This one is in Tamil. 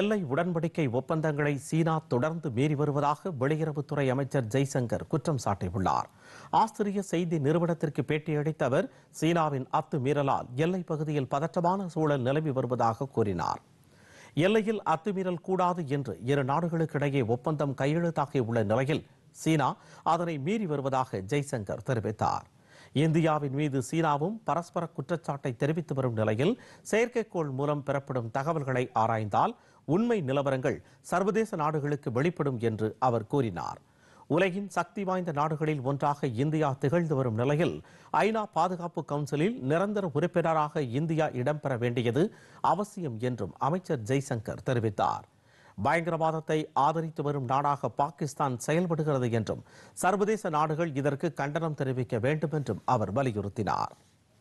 எல்லை உடன்படிக்கை ஒப்பந்தங்களை சீனா தொடர்ந்து மீறி வருவதாக வெளியுறவுத்துறை அமைச்சர் ஜெய்சங்கர் குற்றம் சாட்டியுள்ளார் ஆஸ்திரிய செய்தி நிறுவனத்திற்கு பேட்டியளித்த அவர் சீனாவின் அத்துமீறலால் எல்லை பகுதியில் பதற்றமான சூழல் நிலவி வருவதாக கூறினார் எல்லையில் அத்துமீறல் கூடாது என்று இரு நாடுகளுக்கிடையே ஒப்பந்தம் கையெழுத்தாகியுள்ள நிலையில் சீனா அதனை மீறி வருவதாக ஜெய்சங்கர் தெரிவித்தார் இந்தியாவின் மீது சீனாவும் பரஸ்பர குற்றச்சாட்டை தெரிவித்து வரும் நிலையில் செயற்கைக்கோள் மூலம் பெறப்படும் தகவல்களை ஆராய்ந்தால் உண்மை நிலவரங்கள் சர்வதேச நாடுகளுக்கு வெளிப்படும் என்று அவர் கூறினார் உலகின் சக்தி வாய்ந்த நாடுகளில் ஒன்றாக இந்தியா திகழ்ந்து வரும் நிலையில் ஐநா பாதுகாப்பு கவுன்சிலில் நிரந்தர உறுப்பினராக இந்தியா இடம்பெற வேண்டியது அவசியம் என்றும் அமைச்சர் ஜெய்சங்கர் தெரிவித்தார் பயங்கரவாதத்தை ஆதரித்து வரும் நாடாக பாகிஸ்தான் செயல்படுகிறது என்றும் சர்வதேச நாடுகள் இதற்கு கண்டனம் தெரிவிக்க வேண்டும் என்றும் அவர் வலியுறுத்தினார்